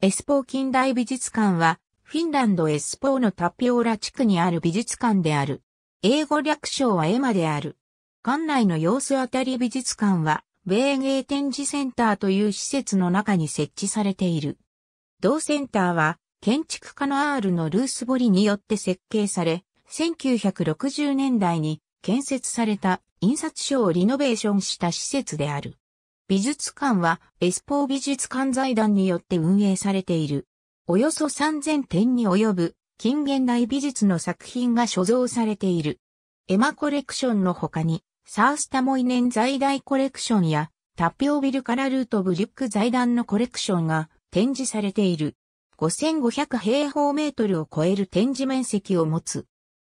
エスポー近代美術館は、フィンランドエスポーのタピオーラ地区にある美術館である。英語略称はエマである。館内の様子あたり美術館は、米芸展示センターという施設の中に設置されている。同センターは、建築家の R のルースボリによって設計され、1960年代に建設された印刷所をリノベーションした施設である。美術館はエスポー美術館財団によって運営されている。およそ3000点に及ぶ近現代美術の作品が所蔵されている。エマコレクションの他に、サースタモイネン在大コレクションやタピオビルカラルートブリュック財団のコレクションが展示されている。5500平方メートルを超える展示面積を持つ。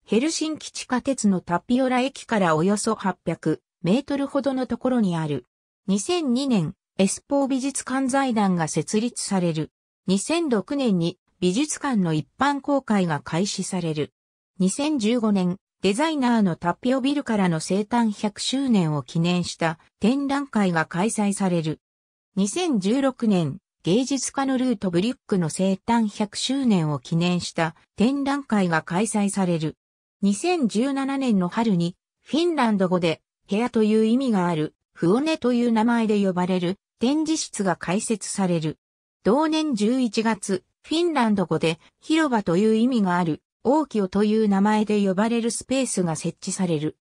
ヘルシンキ地下鉄のタピオラ駅からおよそ800メートルほどのところにある。2002年、エスポー美術館財団が設立される。2006年に美術館の一般公開が開始される。2015年、デザイナーのタピオビルからの生誕100周年を記念した展覧会が開催される。2016年、芸術家のルート・ブリュックの生誕100周年を記念した展覧会が開催される。2017年の春に、フィンランド語で部屋という意味があるフオネという名前で呼ばれる展示室が開設される。同年11月、フィンランド語で広場という意味がある、オーキオという名前で呼ばれるスペースが設置される。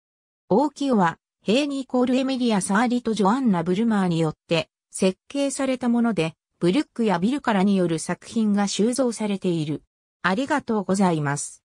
オーキオは、ヘイニーコールエミリア・サーリとジョアンナ・ブルマーによって設計されたもので、ブルックやビルからによる作品が収蔵されている。ありがとうございます。